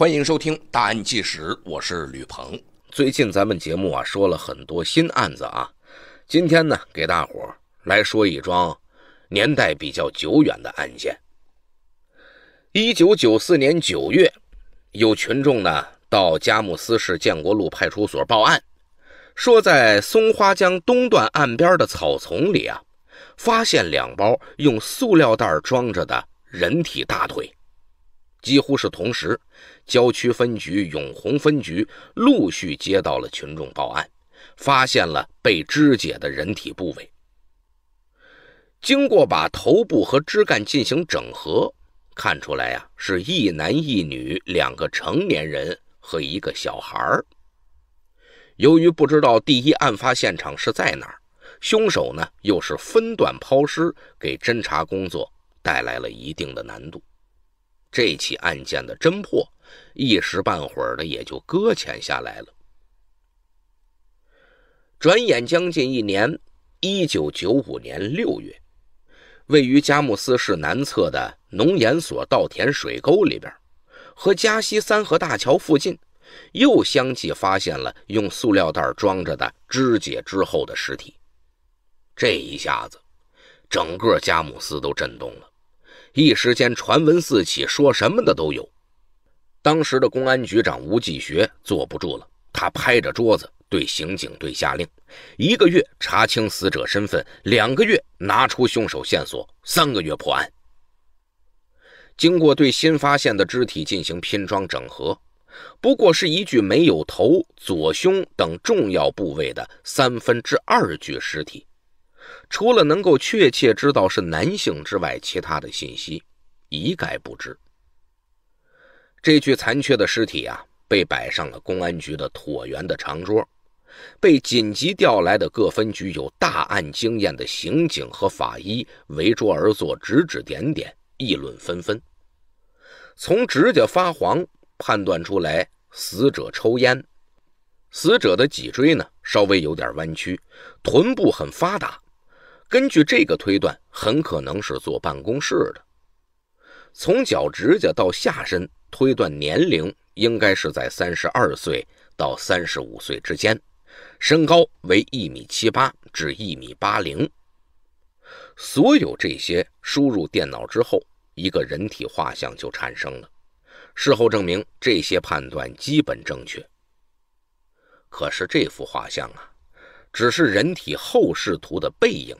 欢迎收听《大案纪实》，我是吕鹏。最近咱们节目啊说了很多新案子啊，今天呢给大伙来说一桩年代比较久远的案件。一九九四年九月，有群众呢到佳木斯市建国路派出所报案，说在松花江东段岸边的草丛里啊，发现两包用塑料袋装着的人体大腿。几乎是同时，郊区分局、永红分局陆续接到了群众报案，发现了被肢解的人体部位。经过把头部和枝干进行整合，看出来呀是一男一女两个成年人和一个小孩儿。由于不知道第一案发现场是在哪儿，凶手呢又是分段抛尸，给侦查工作带来了一定的难度。这起案件的侦破，一时半会儿的也就搁浅下来了。转眼将近一年，一九九五年六月，位于佳木斯市南侧的农研所稻田水沟里边，和加西三河大桥附近，又相继发现了用塑料袋装着的肢解之后的尸体。这一下子，整个佳木斯都震动了。一时间，传闻四起，说什么的都有。当时的公安局长吴继学坐不住了，他拍着桌子对刑警队下令：一个月查清死者身份，两个月拿出凶手线索，三个月破案。经过对新发现的肢体进行拼装整合，不过是一具没有头、左胸等重要部位的三分之二具尸体。除了能够确切知道是男性之外，其他的信息一概不知。这具残缺的尸体啊，被摆上了公安局的椭圆的长桌，被紧急调来的各分局有大案经验的刑警和法医围桌而坐，指指点点，议论纷纷。从指甲发黄判断出来，死者抽烟。死者的脊椎呢，稍微有点弯曲，臀部很发达。根据这个推断，很可能是坐办公室的。从脚趾甲到下身推断年龄，应该是在三十二岁到三十五岁之间，身高为一米七八至一米八零。所有这些输入电脑之后，一个人体画像就产生了。事后证明，这些判断基本正确。可是这幅画像啊，只是人体后视图的背影。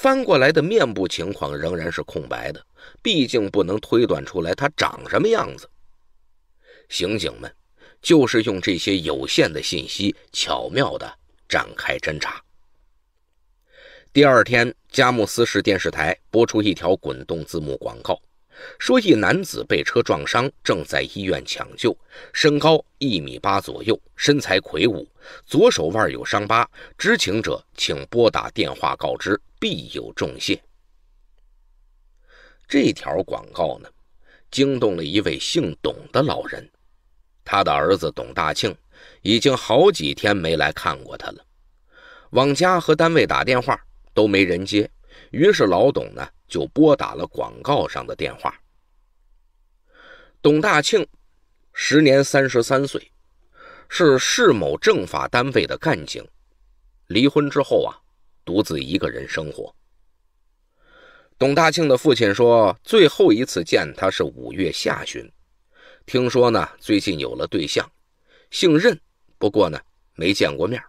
翻过来的面部情况仍然是空白的，毕竟不能推断出来他长什么样子。刑警们就是用这些有限的信息，巧妙的展开侦查。第二天，佳木斯市电视台播出一条滚动字幕广告。说一男子被车撞伤，正在医院抢救，身高一米八左右，身材魁梧，左手腕有伤疤。知情者请拨打电话告知，必有重谢。这条广告呢，惊动了一位姓董的老人，他的儿子董大庆已经好几天没来看过他了，往家和单位打电话都没人接，于是老董呢。就拨打了广告上的电话。董大庆时年三十三岁，是市某政法单位的干警。离婚之后啊，独自一个人生活。董大庆的父亲说，最后一次见他是五月下旬，听说呢，最近有了对象，姓任，不过呢，没见过面。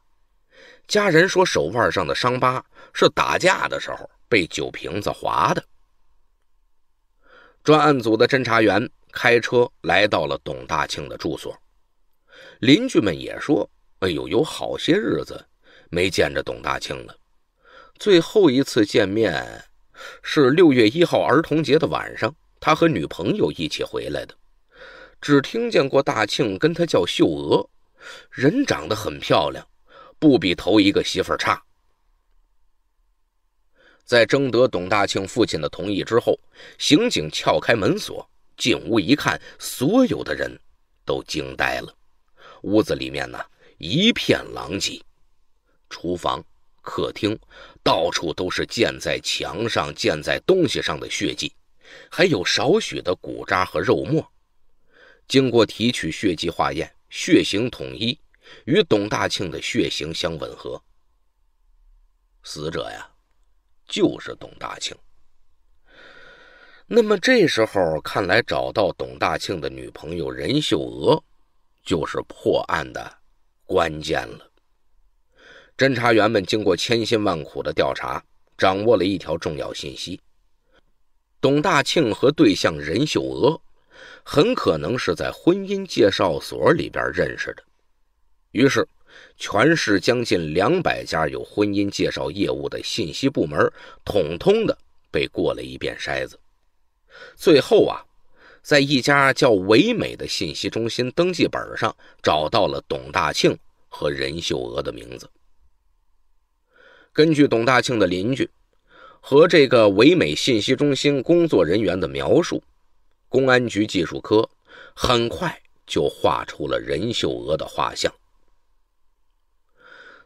家人说，手腕上的伤疤是打架的时候。被酒瓶子划的。专案组的侦查员开车来到了董大庆的住所，邻居们也说：“哎呦，有好些日子没见着董大庆了。最后一次见面是六月一号儿童节的晚上，他和女朋友一起回来的。只听见过大庆跟他叫秀娥，人长得很漂亮，不比头一个媳妇差。”在征得董大庆父亲的同意之后，刑警撬开门锁，进屋一看，所有的人都惊呆了。屋子里面呢一片狼藉，厨房、客厅到处都是溅在墙上、溅在东西上的血迹，还有少许的骨渣和肉沫。经过提取血迹化验，血型统一，与董大庆的血型相吻合。死者呀。就是董大庆。那么这时候看来，找到董大庆的女朋友任秀娥，就是破案的关键了。侦查员们经过千辛万苦的调查，掌握了一条重要信息：董大庆和对象任秀娥，很可能是在婚姻介绍所里边认识的。于是。全市将近两百家有婚姻介绍业务的信息部门，统统的被过了一遍筛子。最后啊，在一家叫唯美的信息中心登记本上，找到了董大庆和任秀娥的名字。根据董大庆的邻居和这个唯美信息中心工作人员的描述，公安局技术科很快就画出了任秀娥的画像。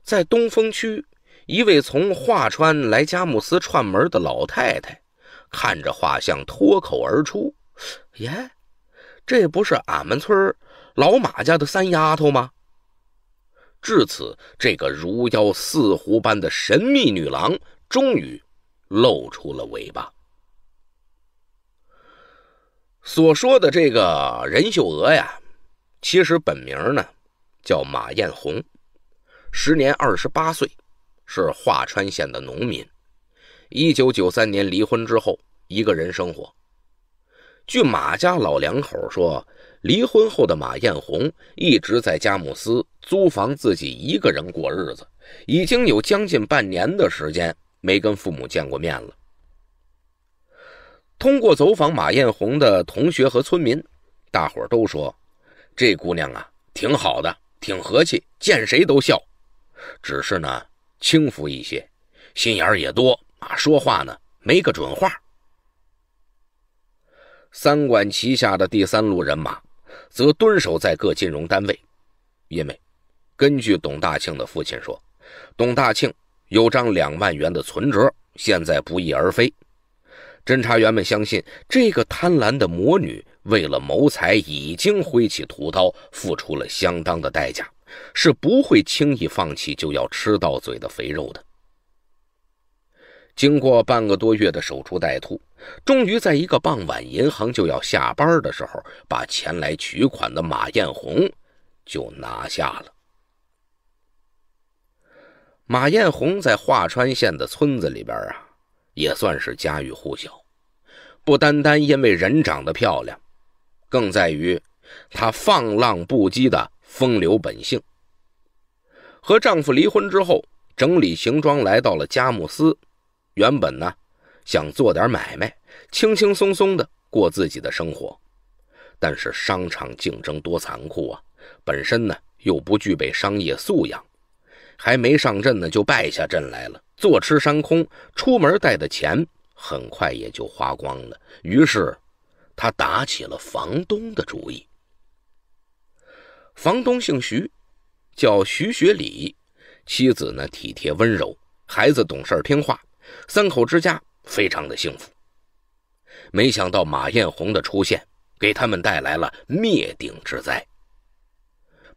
在东风区，一位从华川来佳木斯串门的老太太，看着画像，脱口而出：“耶，这不是俺们村老马家的三丫头吗？”至此，这个如妖似狐般的神秘女郎终于露出了尾巴。所说的这个任秀娥呀，其实本名呢叫马艳红。时年二十八岁，是桦川县的农民。一九九三年离婚之后，一个人生活。据马家老两口说，离婚后的马艳红一直在佳木斯租房，自己一个人过日子，已经有将近半年的时间没跟父母见过面了。通过走访马艳红的同学和村民，大伙都说，这姑娘啊，挺好的，挺和气，见谁都笑。只是呢，轻浮一些，心眼儿也多啊，说话呢没个准话。三管齐下的第三路人马，则蹲守在各金融单位，因为根据董大庆的父亲说，董大庆有张两万元的存折，现在不翼而飞。侦查员们相信，这个贪婪的魔女为了谋财，已经挥起屠刀，付出了相当的代价。是不会轻易放弃就要吃到嘴的肥肉的。经过半个多月的守株待兔，终于在一个傍晚，银行就要下班的时候，把前来取款的马艳红就拿下了。马艳红在桦川县的村子里边啊，也算是家喻户晓，不单单因为人长得漂亮，更在于她放浪不羁的。风流本性。和丈夫离婚之后，整理行装来到了佳木斯。原本呢，想做点买卖，轻轻松松的过自己的生活。但是商场竞争多残酷啊！本身呢又不具备商业素养，还没上阵呢就败下阵来了，坐吃山空。出门带的钱很快也就花光了。于是，他打起了房东的主意。房东姓徐，叫徐学礼，妻子呢体贴温柔，孩子懂事听话，三口之家非常的幸福。没想到马艳红的出现给他们带来了灭顶之灾。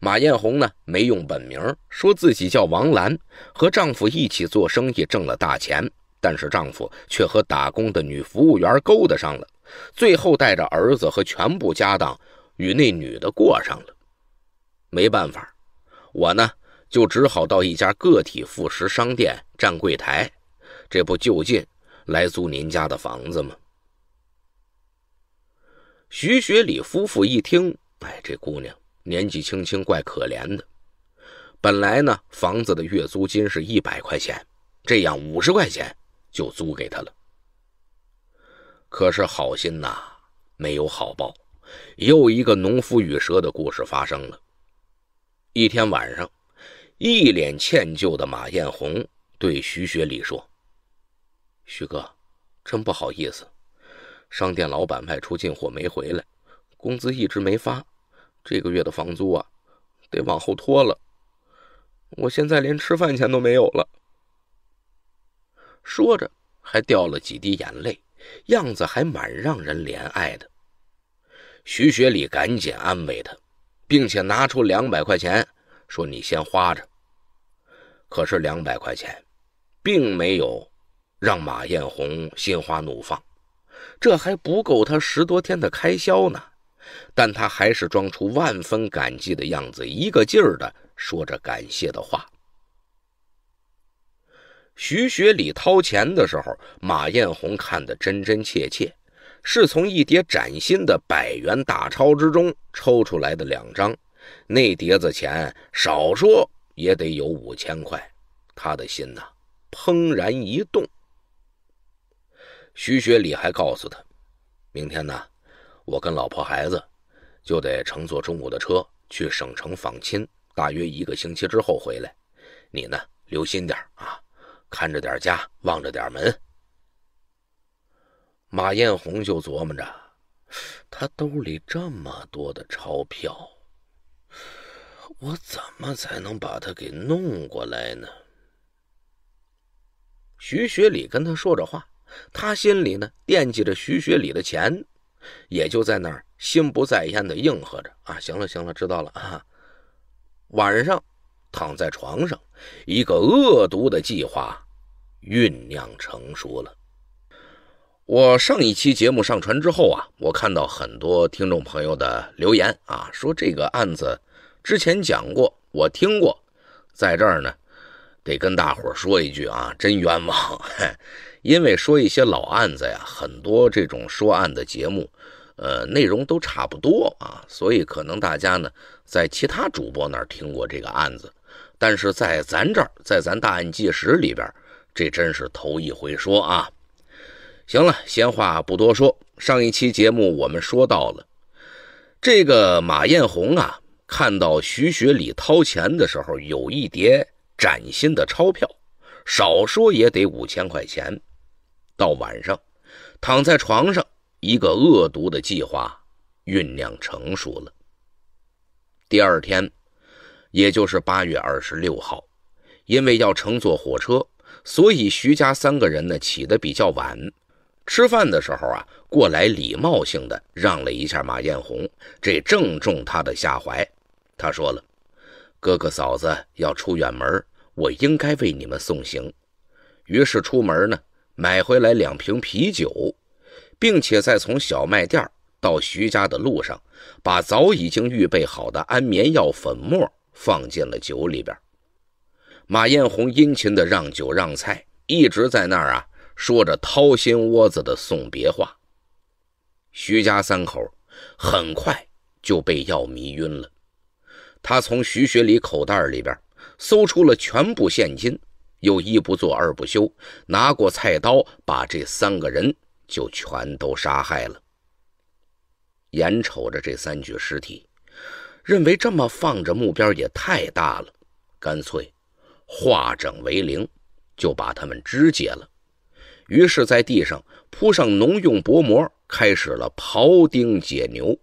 马艳红呢没用本名，说自己叫王兰，和丈夫一起做生意挣了大钱，但是丈夫却和打工的女服务员勾搭上了，最后带着儿子和全部家当与那女的过上了。没办法，我呢就只好到一家个体副食商店站柜台，这不就近来租您家的房子吗？徐学礼夫妇一听，哎，这姑娘年纪轻轻，怪可怜的。本来呢，房子的月租金是一百块钱，这样五十块钱就租给她了。可是好心呐，没有好报，又一个农夫与蛇的故事发生了。一天晚上，一脸歉疚的马艳红对徐学礼说：“徐哥，真不好意思，商店老板外出进货没回来，工资一直没发，这个月的房租啊，得往后拖了。我现在连吃饭钱都没有了。”说着，还掉了几滴眼泪，样子还蛮让人怜爱的。徐学礼赶紧安慰他。并且拿出两百块钱，说：“你先花着。”可是两百块钱，并没有让马艳红心花怒放，这还不够他十多天的开销呢。但他还是装出万分感激的样子，一个劲儿的说着感谢的话。徐学礼掏钱的时候，马艳红看得真真切切。是从一叠崭新的百元大钞之中抽出来的两张，那碟子钱少说也得有五千块，他的心呐怦然一动。徐学礼还告诉他，明天呢，我跟老婆孩子就得乘坐中午的车去省城访亲，大约一个星期之后回来。你呢，留心点啊，看着点家，望着点门。马艳红就琢磨着，他兜里这么多的钞票，我怎么才能把他给弄过来呢？徐学礼跟他说着话，他心里呢惦记着徐学礼的钱，也就在那儿心不在焉的应和着啊。行了，行了，知道了啊。晚上躺在床上，一个恶毒的计划酝酿成熟了。我上一期节目上传之后啊，我看到很多听众朋友的留言啊，说这个案子之前讲过，我听过，在这儿呢，得跟大伙说一句啊，真冤枉！因为说一些老案子呀，很多这种说案的节目，呃，内容都差不多啊，所以可能大家呢在其他主播那儿听过这个案子，但是在咱这儿，在咱大案纪实里边，这真是头一回说啊。行了，闲话不多说。上一期节目我们说到了，这个马艳红啊，看到徐学礼掏钱的时候，有一叠崭新的钞票，少说也得五千块钱。到晚上，躺在床上，一个恶毒的计划酝酿成熟了。第二天，也就是八月二十六号，因为要乘坐火车，所以徐家三个人呢起得比较晚。吃饭的时候啊，过来礼貌性的让了一下马艳红，这正中他的下怀。他说了：“哥哥嫂子要出远门，我应该为你们送行。”于是出门呢，买回来两瓶啤酒，并且在从小卖店到徐家的路上，把早已经预备好的安眠药粉末放进了酒里边。马艳红殷勤的让酒让菜，一直在那儿啊。说着掏心窝子的送别话，徐家三口很快就被药迷晕了。他从徐学礼口袋里边搜出了全部现金，又一不做二不休，拿过菜刀把这三个人就全都杀害了。眼瞅着这三具尸体，认为这么放着目标也太大了，干脆化整为零，就把他们肢解了。于是，在地上铺上农用薄膜，开始了刨钉解牛，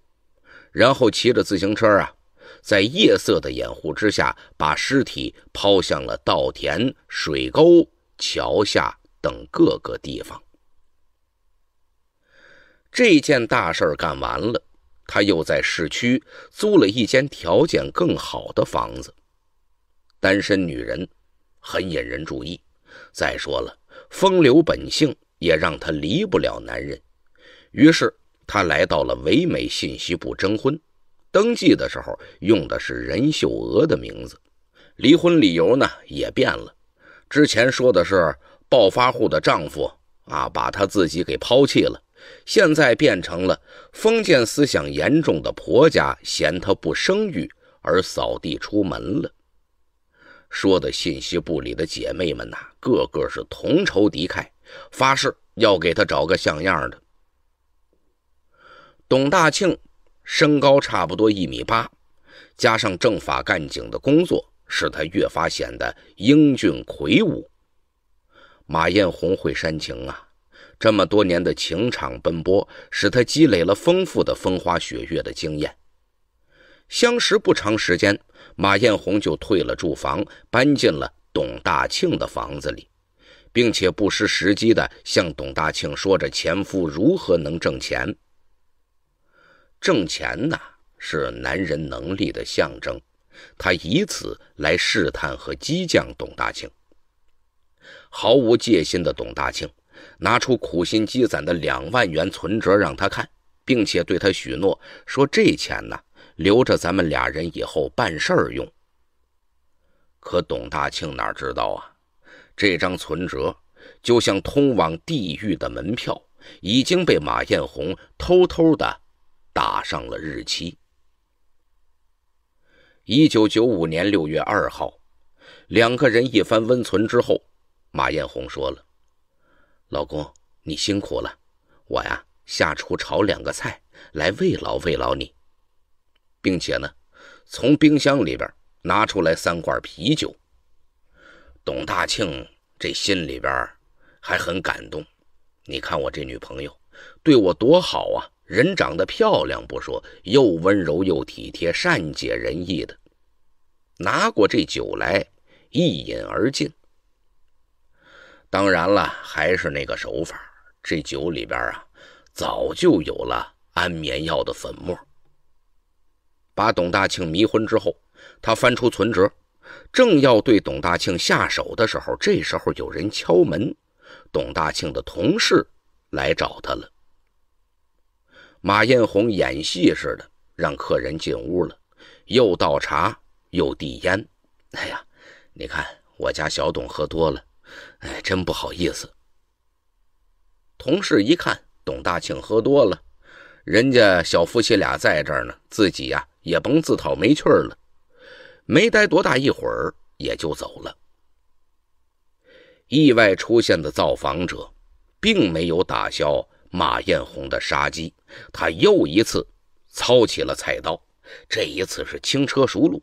然后骑着自行车啊，在夜色的掩护之下，把尸体抛向了稻田、水沟、桥下等各个地方。这件大事干完了，他又在市区租了一间条件更好的房子。单身女人，很引人注意。再说了，风流本性也让她离不了男人。于是她来到了唯美信息部征婚，登记的时候用的是任秀娥的名字，离婚理由呢也变了。之前说的是暴发户的丈夫啊把她自己给抛弃了，现在变成了封建思想严重的婆家嫌她不生育而扫地出门了。说的信息部里的姐妹们呐，个个是同仇敌忾，发誓要给他找个像样的。董大庆身高差不多一米八，加上政法干警的工作，使他越发显得英俊魁梧。马艳红会煽情啊，这么多年的情场奔波，使他积累了丰富的风花雪月的经验。相识不长时间，马艳红就退了住房，搬进了董大庆的房子里，并且不失时机的向董大庆说着前夫如何能挣钱。挣钱呐是男人能力的象征，他以此来试探和激将董大庆。毫无戒心的董大庆拿出苦心积攒的两万元存折让他看，并且对他许诺说：“这钱呢？」留着咱们俩人以后办事儿用。可董大庆哪知道啊？这张存折就像通往地狱的门票，已经被马艳红偷偷的打上了日期。一九九五年六月二号，两个人一番温存之后，马艳红说了：“老公，你辛苦了，我呀下厨炒两个菜来慰劳慰劳你。”并且呢，从冰箱里边拿出来三罐啤酒。董大庆这心里边还很感动，你看我这女朋友对我多好啊！人长得漂亮不说，又温柔又体贴，善解人意的。拿过这酒来，一饮而尽。当然了，还是那个手法，这酒里边啊，早就有了安眠药的粉末。把董大庆迷昏之后，他翻出存折，正要对董大庆下手的时候，这时候有人敲门，董大庆的同事来找他了。马艳红演戏似的让客人进屋了，又倒茶又递烟。哎呀，你看我家小董喝多了，哎，真不好意思。同事一看董大庆喝多了。人家小夫妻俩在这儿呢，自己呀也甭自讨没趣儿了。没待多大一会儿，也就走了。意外出现的造访者，并没有打消马艳红的杀机，他又一次操起了菜刀。这一次是轻车熟路，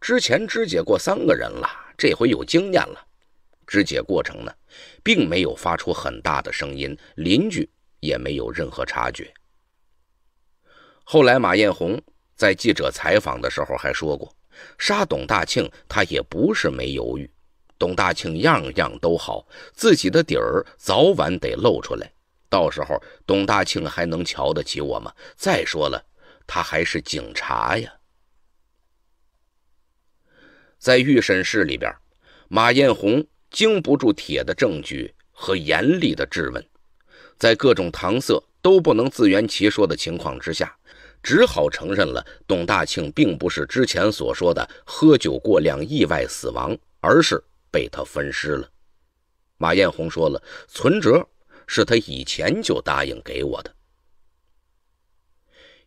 之前肢解过三个人了，这回有经验了。肢解过程呢，并没有发出很大的声音，邻居也没有任何察觉。后来，马艳红在记者采访的时候还说过：“杀董大庆，他也不是没犹豫。董大庆样样都好，自己的底儿早晚得露出来。到时候，董大庆还能瞧得起我吗？再说了，他还是警察呀。”在预审室里边，马艳红经不住铁的证据和严厉的质问，在各种搪塞都不能自圆其说的情况之下。只好承认了，董大庆并不是之前所说的喝酒过量意外死亡，而是被他分尸了。马艳红说了，存折是他以前就答应给我的。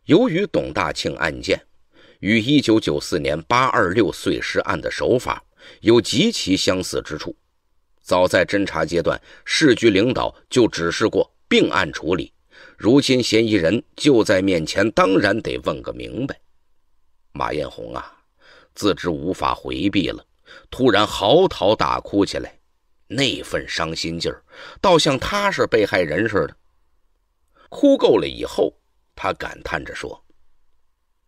由于董大庆案件与1994年826碎尸案的手法有极其相似之处，早在侦查阶段，市局领导就指示过并案处理。如今嫌疑人就在面前，当然得问个明白。马艳红啊，自知无法回避了，突然嚎啕大哭起来，那份伤心劲儿，倒像他是被害人似的。哭够了以后，他感叹着说：“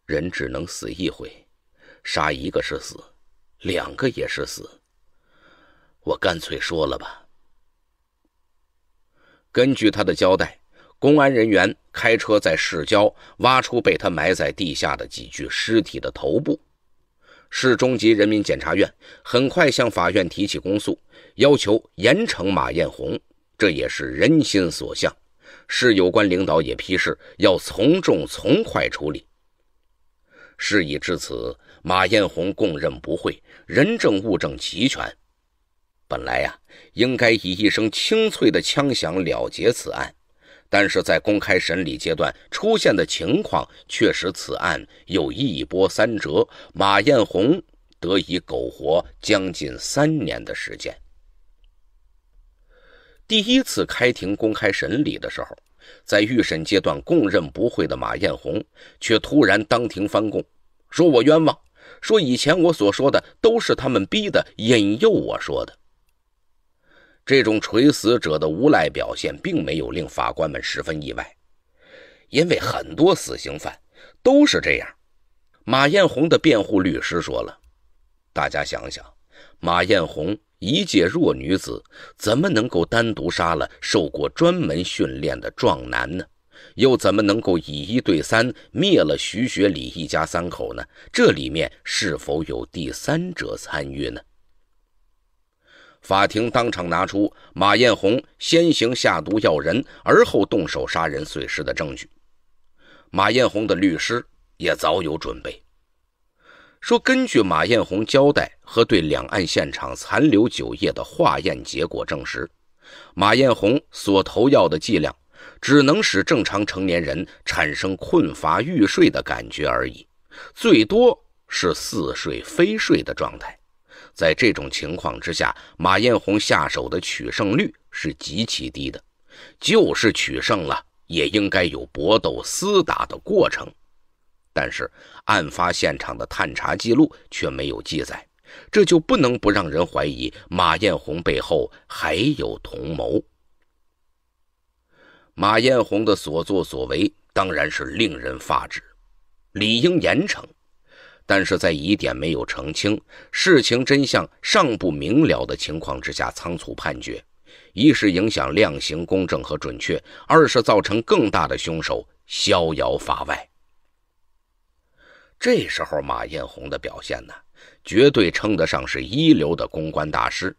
人只能死一回，杀一个是死，两个也是死。我干脆说了吧，根据他的交代。”公安人员开车在市郊挖出被他埋在地下的几具尸体的头部。市中级人民检察院很快向法院提起公诉，要求严惩马艳红。这也是人心所向，市有关领导也批示要从重从快处理。事已至此，马艳红供认不讳，人证物证齐全。本来呀，应该以一声清脆的枪响了结此案。但是在公开审理阶段出现的情况，却使此案又一波三折。马艳红得以苟活将近三年的时间。第一次开庭公开审理的时候，在预审阶段供认不讳的马艳红，却突然当庭翻供，说我冤枉，说以前我所说的都是他们逼的、引诱我说的。这种垂死者的无赖表现，并没有令法官们十分意外，因为很多死刑犯都是这样。马艳红的辩护律师说了：“大家想想，马艳红一介弱女子，怎么能够单独杀了受过专门训练的壮男呢？又怎么能够以一对三灭了徐学礼一家三口呢？这里面是否有第三者参与呢？”法庭当场拿出马艳红先行下毒要人，而后动手杀人碎尸的证据。马艳红的律师也早有准备，说根据马艳红交代和对两案现场残留酒液的化验结果证实，马艳红所投药的剂量，只能使正常成年人产生困乏欲睡的感觉而已，最多是似睡非睡的状态。在这种情况之下，马艳红下手的取胜率是极其低的，就是取胜了，也应该有搏斗厮打的过程。但是案发现场的探查记录却没有记载，这就不能不让人怀疑马艳红背后还有同谋。马艳红的所作所为当然是令人发指，理应严惩。但是在疑点没有澄清、事情真相尚不明了的情况之下仓促判决，一是影响量刑公正和准确，二是造成更大的凶手逍遥法外。这时候马艳红的表现呢，绝对称得上是一流的公关大师。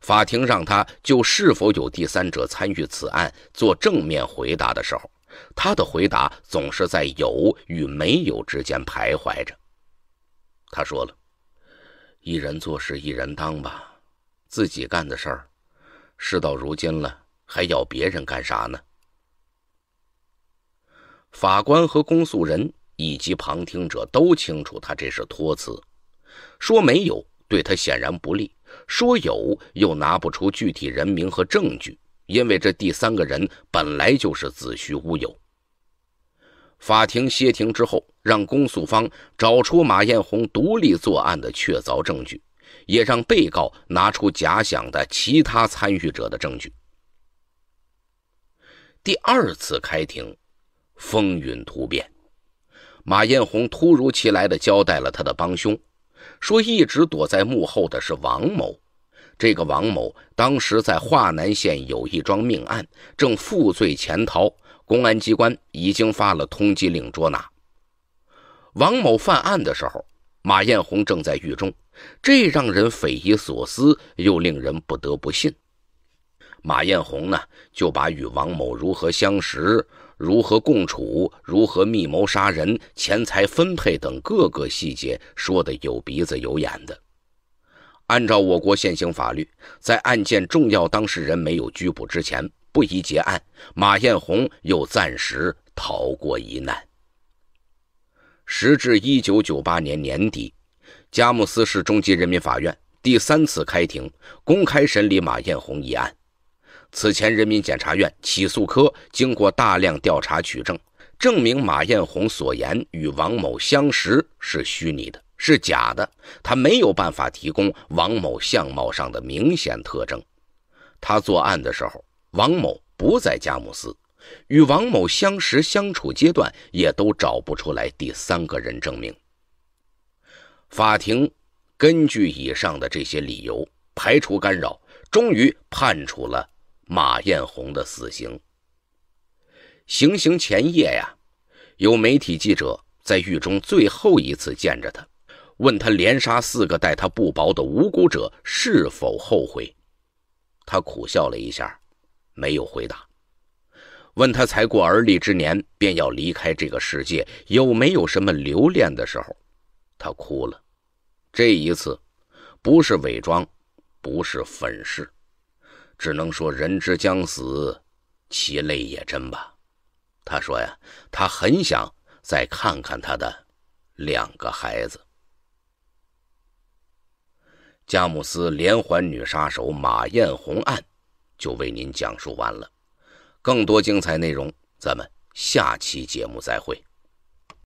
法庭让他就是否有第三者参与此案做正面回答的时候，他的回答总是在有与没有之间徘徊着。他说了：“一人做事一人当吧，自己干的事儿，事到如今了，还要别人干啥呢？”法官和公诉人以及旁听者都清楚，他这是托词。说没有，对他显然不利；说有，又拿不出具体人名和证据，因为这第三个人本来就是子虚乌有。法庭歇庭之后，让公诉方找出马艳红独立作案的确凿证据，也让被告拿出假想的其他参与者的证据。第二次开庭，风云突变，马艳红突如其来的交代了他的帮凶，说一直躲在幕后的是王某。这个王某当时在华南县有一桩命案，正负罪潜逃。公安机关已经发了通缉令捉拿王某。犯案的时候，马艳红正在狱中，这让人匪夷所思，又令人不得不信。马艳红呢，就把与王某如何相识、如何共处、如何密谋杀人、钱财分配等各个细节说的有鼻子有眼的。按照我国现行法律，在案件重要当事人没有拘捕之前。不宜结案，马艳红又暂时逃过一难。时至一九九八年年底，佳木斯市中级人民法院第三次开庭公开审理马艳红一案。此前，人民检察院起诉科经过大量调查取证，证明马艳红所言与王某相识是虚拟的，是假的。他没有办法提供王某相貌上的明显特征。他作案的时候。王某不在佳木斯，与王某相识相处阶段，也都找不出来第三个人证明。法庭根据以上的这些理由，排除干扰，终于判处了马艳红的死刑。行刑前夜呀，有媒体记者在狱中最后一次见着他，问他连杀四个待他不薄的无辜者是否后悔，他苦笑了一下。没有回答。问他才过而立之年便要离开这个世界，有没有什么留恋的时候？他哭了。这一次，不是伪装，不是粉饰，只能说人之将死，其泪也真吧。他说呀，他很想再看看他的两个孩子。佳木斯连环女杀手马艳红案。就为您讲述完了，更多精彩内容，咱们下期节目再会。